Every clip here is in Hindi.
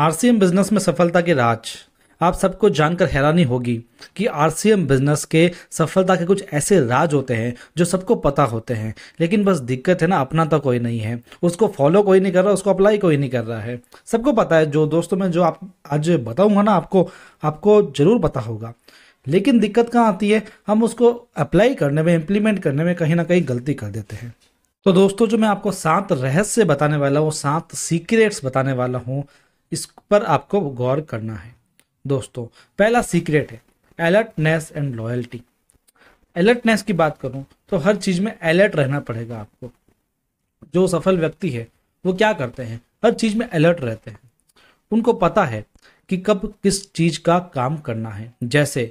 आरसीएम बिजनेस में सफलता के राज आप सबको जानकर हैरानी होगी कि आरसीएम बिजनेस के सफलता के कुछ ऐसे राज होते हैं जो सबको पता होते हैं लेकिन बस दिक्कत है ना अपना तो कोई नहीं है उसको फॉलो कोई नहीं कर रहा उसको अप्लाई कोई नहीं कर रहा है सबको पता है जो दोस्तों में जो आप आज बताऊंगा ना आपको आपको जरूर पता होगा लेकिन दिक्कत कहाँ आती है हम उसको अप्लाई करने में इम्प्लीमेंट करने में कहीं ना कहीं गलती कर देते हैं तो दोस्तों जो मैं आपको सात रहस्य बताने वाला हूँ सात सीक्रेट्स बताने वाला हूँ इस पर आपको गौर करना है दोस्तों पहला सीक्रेट है अलर्टनेस एंड लॉयल्टी अलर्टनेस की बात करूं तो हर चीज़ में अलर्ट रहना पड़ेगा आपको जो सफल व्यक्ति है वो क्या करते हैं हर चीज़ में अलर्ट रहते हैं उनको पता है कि कब किस चीज़ का काम करना है जैसे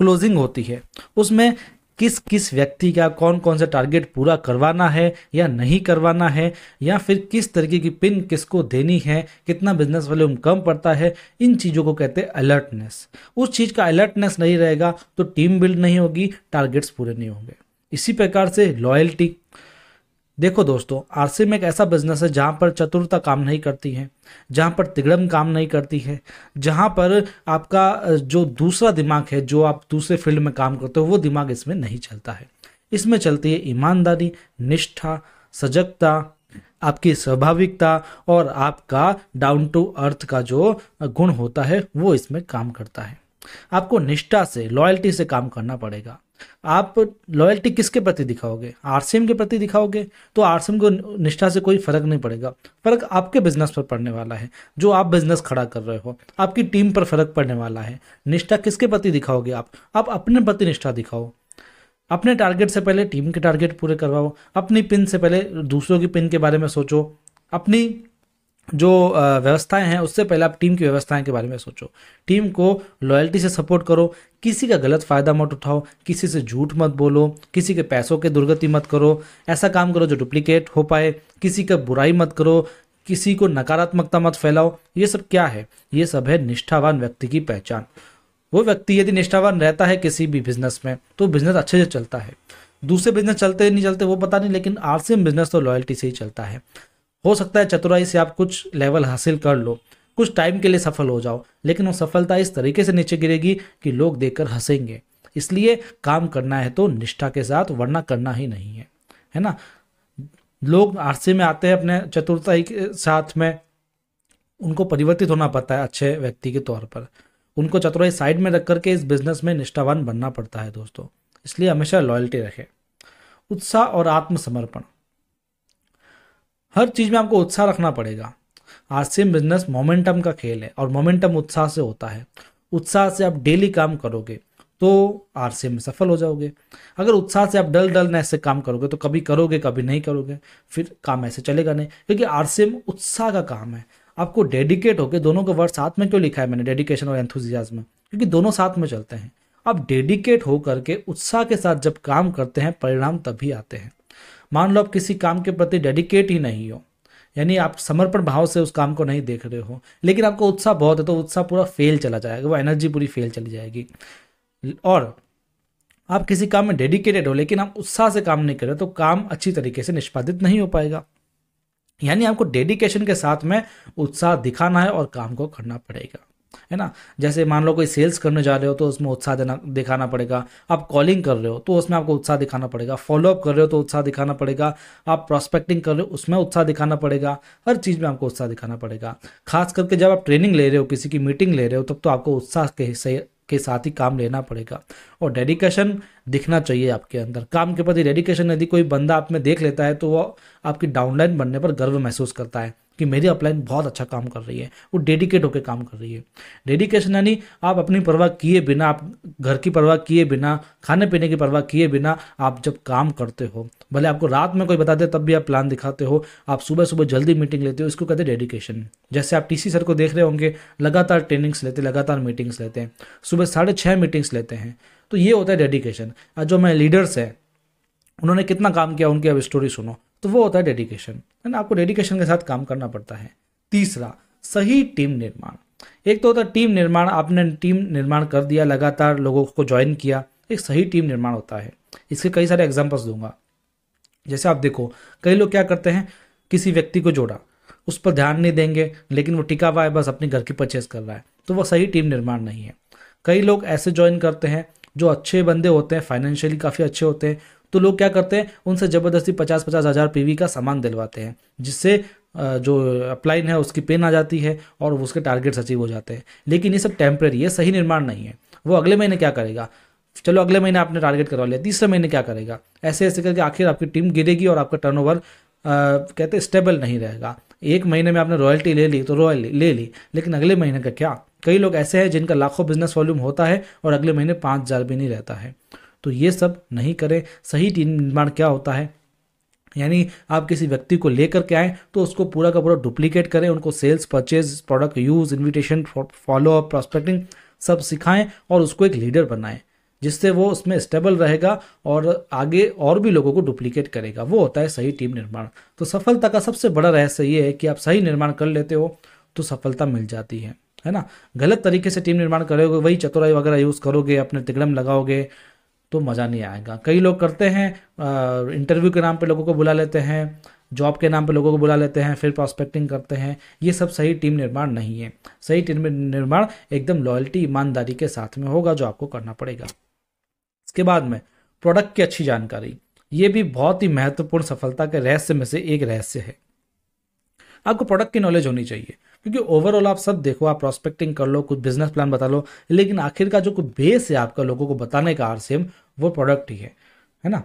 क्लोजिंग होती है उसमें किस किस व्यक्ति का कौन कौन सा टारगेट पूरा करवाना है या नहीं करवाना है या फिर किस तरीके की पिन किसको देनी है कितना बिजनेस वॉल्यूम कम पड़ता है इन चीज़ों को कहते हैं अलर्टनेस उस चीज़ का अलर्टनेस नहीं रहेगा तो टीम बिल्ड नहीं होगी टारगेट्स पूरे नहीं होंगे इसी प्रकार से लॉयल्टी देखो दोस्तों आरसीएम एक ऐसा बिजनेस है जहाँ पर चतुरता काम नहीं करती है जहाँ पर तिगड़म काम नहीं करती है जहाँ पर आपका जो दूसरा दिमाग है जो आप दूसरे फील्ड में काम करते हो वो दिमाग इसमें नहीं चलता है इसमें चलती है ईमानदारी निष्ठा सजगता आपकी स्वाभाविकता और आपका डाउन टू अर्थ का जो गुण होता है वो इसमें काम करता है आपको निष्ठा से लॉयल्टी से काम करना पड़ेगा आप लॉयल्टी किसके प्रति दिखाओगे आरसीएम के प्रति दिखाओगे तो आरसीएम को निष्ठा से कोई फर्क नहीं पड़ेगा फर्क आपके बिजनेस पर पड़ने वाला है जो आप बिजनेस खड़ा कर रहे हो आपकी टीम पर फर्क पड़ने वाला है निष्ठा किसके प्रति दिखाओगे आप आप अपने प्रति निष्ठा दिखाओ अपने टारगेट से पहले टीम के टारगेट पूरे करवाओ अपनी पिन से पहले दूसरों की पिन के बारे में सोचो अपनी जो व्यवस्थाएं हैं उससे पहले आप टीम की व्यवस्थाएं के बारे में सोचो टीम को लॉयल्टी से सपोर्ट करो किसी का गलत फ़ायदा मत उठाओ किसी से झूठ मत बोलो किसी के पैसों के दुर्गति मत करो ऐसा काम करो जो डुप्लीकेट हो पाए किसी का बुराई मत करो किसी को नकारात्मकता मत फैलाओ ये सब क्या है ये सब है निष्ठावान व्यक्ति की पहचान वो व्यक्ति यदि निष्ठावान रहता है किसी भी बिजनेस में तो बिजनेस अच्छे से चलता है दूसरे बिजनेस चलते नहीं चलते वो पता नहीं लेकिन आरसीएम बिजनेस तो लॉयल्टी से ही चलता है हो सकता है चतुराई से आप कुछ लेवल हासिल कर लो कुछ टाइम के लिए सफल हो जाओ लेकिन वो सफलता इस तरीके से नीचे गिरेगी कि लोग देखकर हंसेंगे इसलिए काम करना है तो निष्ठा के साथ वरना करना ही नहीं है है ना लोग आरसे में आते हैं अपने चतुरताई के साथ में उनको परिवर्तित होना पड़ता है अच्छे व्यक्ति के तौर पर उनको चतुराई साइड में रख करके इस बिजनेस में निष्ठावान बनना पड़ता है दोस्तों इसलिए हमेशा लॉयल्टी रखें उत्साह और आत्मसमर्पण हर चीज़ में आपको उत्साह रखना पड़ेगा से बिजनेस मोमेंटम का खेल है और मोमेंटम उत्साह से होता है उत्साह से आप डेली काम करोगे तो आरसीएम में सफल हो जाओगे अगर उत्साह से आप डल डल ने ऐसे काम करोगे तो कभी करोगे कभी नहीं करोगे फिर काम ऐसे चलेगा नहीं क्योंकि आरसीएम उत्साह का काम है आपको डेडिकेट होकर दोनों का वर्ड साथ में क्यों लिखा है मैंने डेडिकेशन और में क्योंकि दोनों साथ में चलते हैं आप डेडिकेट होकर के उत्साह के साथ जब काम करते हैं परिणाम तभी आते हैं मान लो आप किसी काम के प्रति डेडिकेट ही नहीं हो यानी आप समर्पण भाव से उस काम को नहीं देख रहे हो लेकिन आपको उत्साह बहुत है तो उत्साह पूरा फेल चला जाएगा वो एनर्जी पूरी फेल चली जाएगी और आप किसी काम में डेडिकेटेड हो लेकिन आप उत्साह से काम नहीं कर रहे तो काम अच्छी तरीके से निष्पादित नहीं हो पाएगा यानी आपको डेडिकेशन के साथ में उत्साह दिखाना है और काम को करना पड़ेगा है ना जैसे मान लो कोई सेल्स करने जा रहे हो तो उसमें उत्साह देना दिखाना पड़ेगा आप कॉलिंग कर रहे हो तो उसमें आपको उत्साह दिखाना पड़ेगा फॉलोअप कर रहे हो तो उत्साह दिखाना पड़ेगा आप प्रोस्पेक्टिंग कर रहे हो उसमें उत्साह दिखाना पड़ेगा हर चीज़ में आपको उत्साह दिखाना पड़ेगा खास करके जब आप ट्रेनिंग ले रहे हो किसी की मीटिंग ले रहे हो तब तो आपको उत्साह के के साथ ही काम लेना पड़ेगा और डेडिकेशन दिखना चाहिए आपके अंदर काम के प्रति डेडिकेशन यदि कोई बंदा आप में देख लेता है तो वो आपकी डाउनलाइन बनने पर गर्व महसूस करता है कि मेरी अपलाइन बहुत अच्छा काम कर रही है वो डेडिकेट होकर काम कर रही है डेडिकेशन यानी आप अपनी परवाह किए बिना आप घर की परवाह किए बिना खाने पीने की परवाह किए बिना आप जब काम करते हो भले आपको रात में कोई बता दे तब भी आप प्लान दिखाते हो आप सुबह सुबह जल्दी मीटिंग लेते हो इसको कहते हैं डेडिकेशन जैसे आप टी सर को देख रहे होंगे लगातार ट्रेनिंग्स लेते लगातार मीटिंग्स लेते हैं सुबह साढ़े मीटिंग्स लेते हैं तो ये होता है डेडिकेशन जो मैं लीडर्स हैं उन्होंने कितना काम किया उनकी अब स्टोरी सुनो तो वो होता है डेडिकेशन है ना आपको डेडिकेशन के साथ काम करना पड़ता है तीसरा सही टीम निर्माण एक तो होता है टीम निर्माण आपने टीम निर्माण कर दिया लगातार लोगों को ज्वाइन किया एक सही टीम निर्माण होता है इसके कई सारे एग्जाम्पल्स दूंगा जैसे आप देखो कई लोग क्या करते हैं किसी व्यक्ति को जोड़ा उस पर ध्यान नहीं देंगे लेकिन वो टिका हुआ है बस अपने घर की परचेज कर रहा है तो वो सही टीम निर्माण नहीं है कई लोग ऐसे ज्वाइन करते हैं जो अच्छे बंदे होते हैं फाइनेंशियली काफ़ी अच्छे होते हैं तो लोग क्या करते हैं उनसे ज़बरदस्ती पचास पचास हज़ार पी का सामान दिलवाते हैं जिससे जो अपलाइन है उसकी पेन आ जाती है और उसके टारगेट्स अचीव हो जाते हैं लेकिन ये सब टेम्प्रेरी है सही निर्माण नहीं है वो अगले महीने क्या करेगा चलो अगले महीने आपने टारगेट करवा लिया तीसरे महीने क्या करेगा ऐसे ऐसे करके आखिर आपकी टीम गिरेगी और आपका टर्नओवर कहते स्टेबल नहीं रहेगा एक महीने में आपने रॉयल्टी ले ली तो रॉयल्टी ले ली लेकिन अगले महीने का क्या कई लोग ऐसे हैं जिनका लाखों बिजनेस वॉल्यूम होता है और अगले महीने पाँच हज़ार भी नहीं रहता है तो ये सब नहीं करें सही टीम निर्माण क्या होता है यानी आप किसी व्यक्ति को लेकर के आए तो उसको पूरा का पूरा डुप्लीकेट करें उनको sales purchase product use invitation follow up prospecting सब सिखाएं और उसको एक लीडर बनाएं जिससे वो उसमें स्टेबल रहेगा और आगे और भी लोगों को डुप्लीकेट करेगा वो होता है सही टीम निर्माण तो सफलता का सबसे बड़ा रहस्य ये है कि आप सही निर्माण कर लेते हो तो सफलता मिल जाती है है ना गलत तरीके से टीम निर्माण करोगे वही चतुराई वगैरह यूज़ करोगे अपने तिगड़म लगाओगे तो मज़ा नहीं आएगा कई लोग करते हैं इंटरव्यू के नाम पे लोगों को बुला लेते हैं जॉब के नाम पे लोगों को बुला लेते हैं फिर प्रॉस्पेक्टिंग करते हैं ये सब सही टीम निर्माण नहीं है सही टीम निर्माण एकदम लॉयल्टी ईमानदारी के साथ में होगा जो आपको करना पड़ेगा इसके बाद में प्रोडक्ट की अच्छी जानकारी ये भी बहुत ही महत्वपूर्ण सफलता के रहस्य में से एक रहस्य है आपको प्रोडक्ट की नॉलेज होनी चाहिए क्योंकि ओवरऑल आप सब देखो आप प्रोस्पेक्टिंग कर लो कुछ बिजनेस प्लान बता लो लेकिन आखिर का जो कुछ बेस है आपका लोगों को बताने का आर वो प्रोडक्ट ही है है ना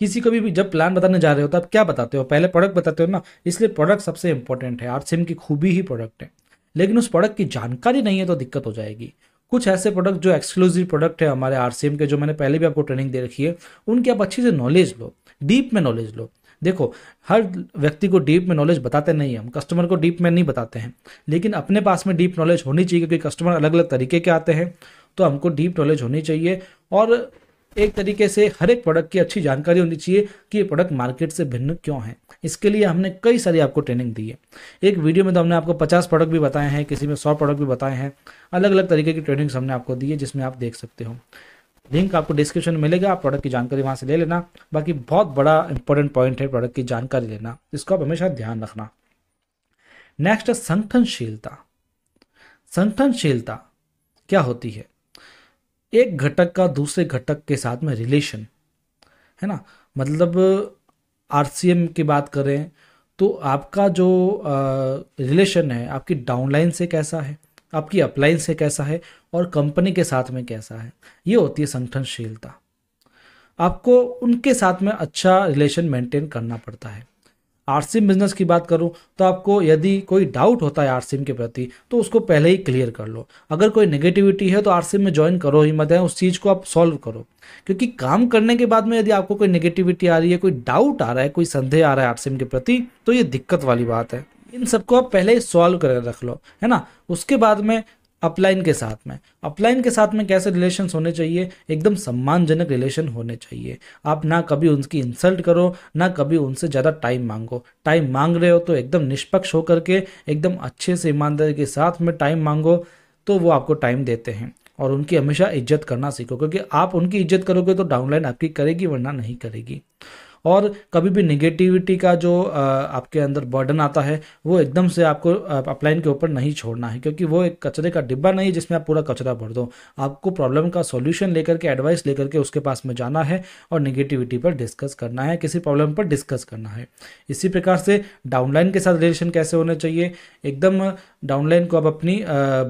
किसी को भी जब प्लान बताने जा रहे हो तो आप क्या बताते हो पहले प्रोडक्ट बताते हो ना इसलिए प्रोडक्ट सबसे इंपॉर्टेंट है आर की खूबी ही प्रोडक्ट है लेकिन उस प्रोडक्ट की जानकारी नहीं है तो दिक्कत हो जाएगी कुछ ऐसे प्रोडक्ट जो एक्सक्लूसिव प्रोडक्ट है हमारे आर के जो मैंने पहले भी आपको ट्रेनिंग दे रखी है उनकी आप अच्छी से नॉलेज लो डीप में नॉलेज लो देखो हर व्यक्ति को डीप में नॉलेज बताते नहीं हम कस्टमर को डीप में नहीं बताते हैं लेकिन अपने पास में डीप नॉलेज होनी चाहिए क्योंकि कस्टमर अलग अलग तरीके के आते हैं तो हमको डीप नॉलेज होनी चाहिए और एक तरीके से हर एक प्रोडक्ट की अच्छी जानकारी होनी चाहिए कि ये प्रोडक्ट मार्केट से भिन्न क्यों है इसके लिए हमने कई सारी आपको ट्रेनिंग दी है एक वीडियो में तो हमने आपको 50 प्रोडक्ट भी बताए हैं किसी में 100 प्रोडक्ट भी बताए हैं अलग अलग तरीके की ट्रेनिंग्स हमने आपको दी है जिसमें आप देख सकते हो लिंक आपको डिस्क्रिप्शन में मिलेगा आप प्रोडक्ट की जानकारी वहाँ से ले लेना बाकी बहुत बड़ा इंपॉर्टेंट पॉइंट है प्रोडक्ट की जानकारी लेना इसको आप हमेशा ध्यान रखना नेक्स्ट है संगठनशीलता संगठनशीलता क्या होती है एक घटक का दूसरे घटक के साथ में रिलेशन है ना मतलब आर की बात करें तो आपका जो रिलेशन है आपकी डाउनलाइन से कैसा है आपकी अप्लाइंस से कैसा है और कंपनी के साथ में कैसा है ये होती है संगठनशीलता आपको उनके साथ में अच्छा रिलेशन मेंटेन करना पड़ता है आरसीम बिजनेस की बात करूं तो आपको यदि कोई डाउट होता है आरसीम के प्रति तो उसको पहले ही क्लियर कर लो अगर कोई नेगेटिविटी है तो आरसीम में ज्वाइन करो ही मत है उस चीज़ को आप सॉल्व करो क्योंकि काम करने के बाद में यदि आपको कोई नेगेटिविटी आ रही है कोई डाउट आ रहा है कोई संदेह आ रहा है आरसीम के प्रति तो ये दिक्कत वाली बात है इन सबको आप पहले ही सॉल्व कर रख लो है ना उसके बाद में अपलाइन के साथ में अपलाइन के साथ में कैसे रिलेशन होने चाहिए एकदम सम्मानजनक रिलेशन होने चाहिए आप ना कभी उनकी इंसल्ट करो ना कभी उनसे ज़्यादा टाइम मांगो टाइम मांग रहे हो तो एकदम निष्पक्ष होकर के एकदम अच्छे से ईमानदारी के साथ में टाइम मांगो तो वो आपको टाइम देते हैं और उनकी हमेशा इज्जत करना सीखो क्योंकि आप उनकी इज्जत करोगे तो डाउनलाइन आपकी करेगी वरना नहीं करेगी और कभी भी निगेटिविटी का जो आपके अंदर बर्डन आता है वो एकदम से आपको अपलाइन के ऊपर नहीं छोड़ना है क्योंकि वो एक कचरे का डिब्बा नहीं है जिसमें आप पूरा कचरा भर दो आपको प्रॉब्लम का सोल्यूशन लेकर के एडवाइस लेकर के उसके पास में जाना है और निगेटिविटी पर डिस्कस करना है किसी प्रॉब्लम पर डिस्कस करना है इसी प्रकार से डाउनलाइन के साथ रिलेशन कैसे होने चाहिए एकदम डाउनलाइन को आप अपनी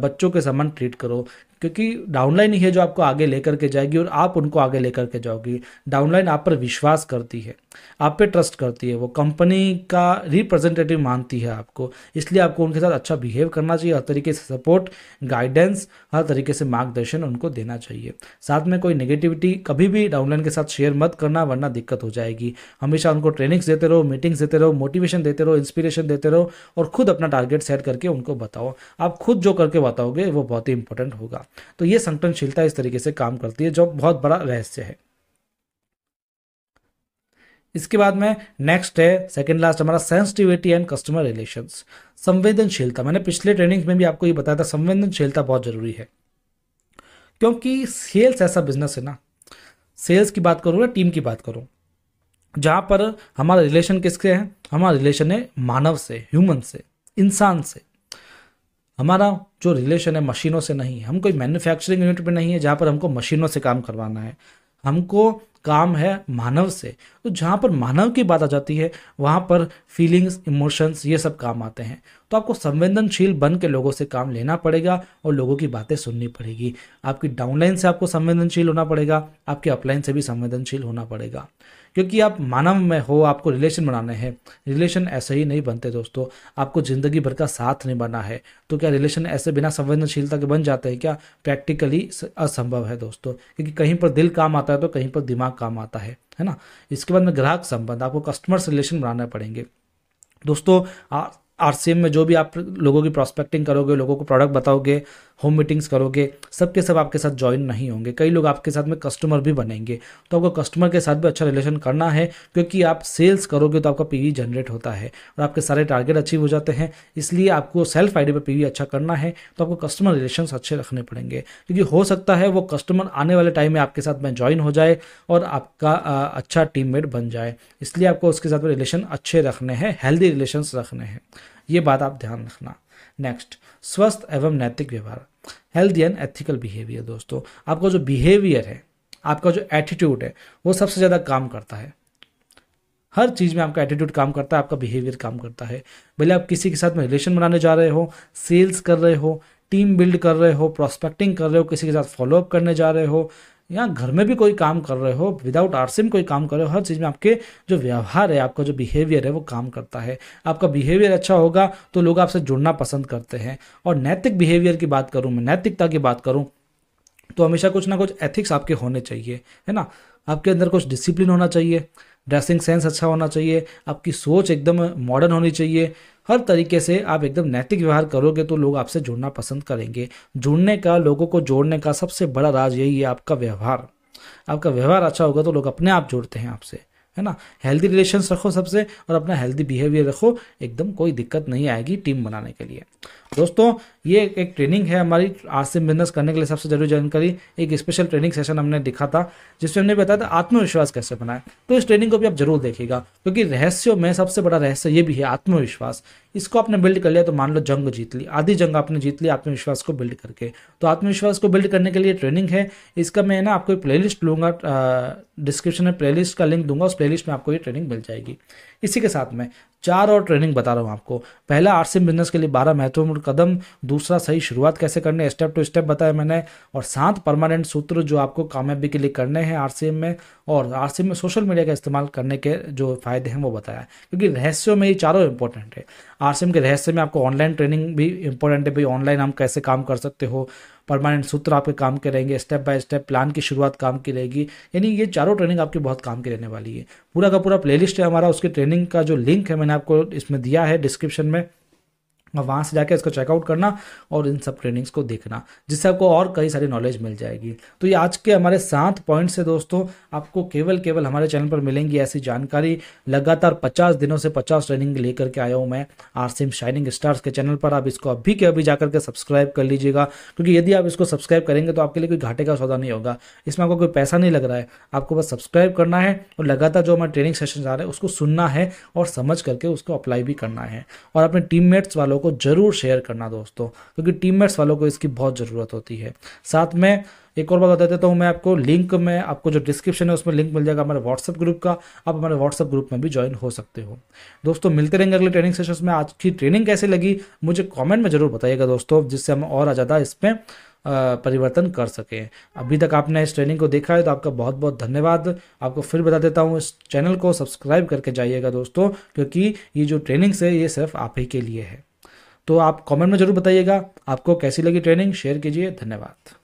बच्चों के समान ट्रीट करो क्योंकि डाउनलाइन ही है जो आपको आगे लेकर के जाएगी और आप उनको आगे लेकर के जाओगी डाउनलाइन आप पर विश्वास करती है आप पे ट्रस्ट करती है वो कंपनी का रिप्रेजेंटेटिव मानती है आपको इसलिए आपको उनके साथ अच्छा बिहेव करना चाहिए हर तरीके से सपोर्ट गाइडेंस हर तरीके से मार्गदर्शन उनको देना चाहिए साथ में कोई नेगेटिविटी कभी भी डाउनलाइन के साथ शेयर मत करना वरना दिक्कत हो जाएगी हमेशा उनको ट्रेनिंग्स देते रहो मीटिंग्स देते रहो मोटिवेशन देते रहो इंस्पिरेशन देते रहो और खुद अपना टारगेट सेट करके उनको बताओ आप खुद जो करके बताओगे वो बहुत ही इंपॉर्टेंट होगा तो ये संगठनशीलता इस तरीके से काम करती है जो बहुत बड़ा रहस्य है इसके बाद में नेक्स्ट है सेकंड लास्ट हमारा सेंसिटिविटी एंड कस्टमर रिलेशंस संवेदनशीलता मैंने पिछले ट्रेनिंग में भी आपको ये बताया था संवेदनशीलता बहुत ज़रूरी है क्योंकि सेल्स ऐसा बिजनेस है ना सेल्स की बात करूँ या टीम की बात करूँ जहाँ पर हमारा रिलेशन किसके है हमारा रिलेशन है मानव से ह्यूमन से इंसान से हमारा जो रिलेशन है मशीनों से नहीं है हम कोई मैन्युफैक्चरिंग यूनिट में नहीं है जहाँ पर हमको मशीनों से काम करवाना है हमको काम है मानव से तो जहाँ पर मानव की बात आ जाती है वहाँ पर फीलिंग्स इमोशंस ये सब काम आते हैं तो आपको संवेदनशील बन के लोगों से काम लेना पड़ेगा और लोगों की बातें सुननी पड़ेगी आपकी डाउनलाइन से आपको संवेदनशील होना पड़ेगा आपके अपलाइन से भी संवेदनशील होना पड़ेगा क्योंकि आप मानव में हो आपको रिलेशन बनाने हैं रिलेशन ऐसे ही नहीं बनते दोस्तों आपको ज़िंदगी भर का साथ नहीं बना है तो क्या रिलेशन ऐसे बिना संवेदनशीलता के बन जाते हैं क्या प्रैक्टिकली असंभव है दोस्तों क्योंकि कहीं पर दिल काम आता है तो कहीं पर दिमाग काम आता है है ना इसके बाद में ग्राहक संबंध आपको कस्टमर से रिलेशन बनाना पड़ेंगे दोस्तों आर सी में जो भी आप लोगों की प्रोस्पेक्टिंग करोगे लोगों को प्रोडक्ट बताओगे होम मीटिंग्स करोगे सबके सब आपके साथ ज्वाइन नहीं होंगे कई लोग आपके साथ में कस्टमर भी बनेंगे तो आपको कस्टमर के साथ भी अच्छा रिलेशन करना है क्योंकि आप सेल्स करोगे तो आपका पीवी जनरेट होता है और आपके सारे टारगेट अचीव हो जाते हैं इसलिए आपको सेल्फ आईडी पर पीवी अच्छा करना है तो आपको कस्टमर रिलेशन अच्छे रखने पड़ेंगे क्योंकि हो सकता है वो कस्टमर आने वाले टाइम में आपके साथ में ज्वाइन हो जाए और आपका अच्छा टीम बन जाए इसलिए आपको उसके साथ रिलेशन अच्छे रखने हैं हेल्दी रिलेशन रखने हैं ये बात आप ध्यान रखना नेक्स्ट स्वस्थ एवं नैतिक व्यवहार हेल्दी एंड एथिकल बिहेवियर दोस्तों आपका जो बिहेवियर है आपका जो एटीट्यूड है वो सबसे ज़्यादा काम करता है हर चीज़ में आपका एटीट्यूड काम करता है आपका बिहेवियर काम करता है भले आप किसी के साथ में रिलेशन बनाने जा रहे हो सेल्स कर रहे हो टीम बिल्ड कर रहे हो प्रोस्पेक्टिंग कर रहे हो किसी के साथ फॉलोअप करने जा रहे हो या घर में भी कोई काम कर रहे हो विदाउट आरसी में कोई काम कर रहे हो हर चीज़ में आपके जो व्यवहार है आपका जो बिहेवियर है वो काम करता है आपका बिहेवियर अच्छा होगा तो लोग आपसे जुड़ना पसंद करते हैं और नैतिक बिहेवियर की बात करूँ मैं नैतिकता की बात करूँ तो हमेशा कुछ ना कुछ एथिक्स आपके होने चाहिए है ना आपके अंदर कुछ डिसिप्लिन होना चाहिए ड्रेसिंग सेंस अच्छा होना चाहिए आपकी सोच एकदम मॉडर्न होनी चाहिए हर तरीके से आप एकदम नैतिक व्यवहार करोगे तो लोग आपसे जुड़ना पसंद करेंगे जुड़ने का लोगों को जोड़ने का सबसे बड़ा राज यही है आपका व्यवहार आपका व्यवहार अच्छा होगा तो लोग अपने आप जुड़ते हैं आपसे है ना हेल्दी रिलेशन रखो सबसे और अपना हेल्दी बिहेवियर रखो एकदम कोई दिक्कत नहीं आएगी टीम बनाने के लिए दोस्तों ये एक ट्रेनिंग है हमारी आज से बिजनेस करने के लिए सबसे जरूरी जानकारी एक स्पेशल ट्रेनिंग सेशन हमने दिखा था जिसमें हमने बताया था आत्मविश्वास कैसे बनाए तो इस ट्रेनिंग को भी आप जरूर देखिएगा क्योंकि रहस्यों में सबसे बड़ा रहस्य ये भी है आत्मविश्वास इसको आपने बिल्ड कर लिया तो मान लो जंग जीत ली आधी जंग आपने जीत ली आत्मविश्वास को बिल्ड करके तो आत्मविश्वास को बिल्ड करने के लिए ट्रेनिंग है इसका मैं ना आपको प्ले लिस्ट लूंगा डिस्क्रिप्शन में प्लेलिस्ट का लिंक दूंगा उस प्लेलिस्ट में आपको ये ट्रेनिंग मिल जाएगी इसी के साथ में चार और ट्रेनिंग बता रहा हूँ आपको पहला आरसीएम बिजनेस के लिए बारह महत्वपूर्ण कदम दूसरा सही शुरुआत कैसे करने स्टेप टू स्टेप बताया मैंने और सात परमानेंट सूत्र जो आपको कामयाबी के लिए करने हैं एम में और एम में सोशल मीडिया का इस्तेमाल करने के जो फायदे हैं वो बताया क्योंकि रहस्यों में ये चारों इंपॉर्टेंट है एम के रहस्य में आपको ऑनलाइन ट्रेनिंग भी इंपॉर्टेंट है भाई ऑनलाइन हम कैसे काम कर सकते हो परमानेंट सूत्र आपके काम के रहेंगे स्टेप बाय स्टेप प्लान की शुरुआत काम की रहेगी यानी ये चारों ट्रेनिंग आपकी बहुत काम की रहने वाली है पूरा का पूरा प्लेलिस्ट है हमारा उसकी ट्रेनिंग का जो लिंक है मैंने मैंने आपको इसमें दिया है डिस्क्रिप्शन में और वहाँ से जाके इसको चेकआउट करना और इन सब ट्रेनिंग्स को देखना जिससे आपको और कई सारी नॉलेज मिल जाएगी तो ये आज के हमारे सात पॉइंट्स है दोस्तों आपको केवल केवल हमारे चैनल पर मिलेंगी ऐसी जानकारी लगातार पचास दिनों से पचास ट्रेनिंग लेकर के आया हूँ मैं आर सिम शाइनिंग स्टार्स के चैनल पर आप इसको अभी के अभी जाकर के सब्सक्राइब कर लीजिएगा क्योंकि यदि आप इसको सब्सक्राइब करेंगे तो आपके लिए कोई घाटे का सौदा नहीं होगा इसमें आपको कोई पैसा नहीं लग रहा है आपको बस सब्सक्राइब करना है और लगातार जो हमारे ट्रेनिंग सेशन आ रहे हैं उसको सुनना है और समझ करके उसको अप्लाई भी करना है और अपने टीम वालों को को ज़रूर शेयर करना दोस्तों क्योंकि टीममेट्स वालों को इसकी बहुत ज़रूरत होती है साथ में एक और बात बता देता हूँ मैं आपको लिंक में आपको जो डिस्क्रिप्शन है उसमें लिंक मिल जाएगा हमारे व्हाट्सअप ग्रुप का आप हमारे व्हाट्सअप ग्रुप में भी ज्वाइन हो सकते हो दोस्तों मिलते रहेंगे अगले ट्रेनिंग सेशन में आज की ट्रेनिंग कैसे लगी मुझे कॉमेंट में ज़रूर बताइएगा दोस्तों जिससे हम और ज़्यादा इसमें परिवर्तन कर सकें अभी तक आपने इस ट्रेनिंग को देखा है तो आपका बहुत बहुत धन्यवाद आपको फिर बता देता हूँ इस चैनल को सब्सक्राइब करके जाइएगा दोस्तों क्योंकि ये जो ट्रेनिंग्स है ये सिर्फ आप ही के लिए है तो आप कमेंट में ज़रूर बताइएगा आपको कैसी लगी ट्रेनिंग शेयर कीजिए धन्यवाद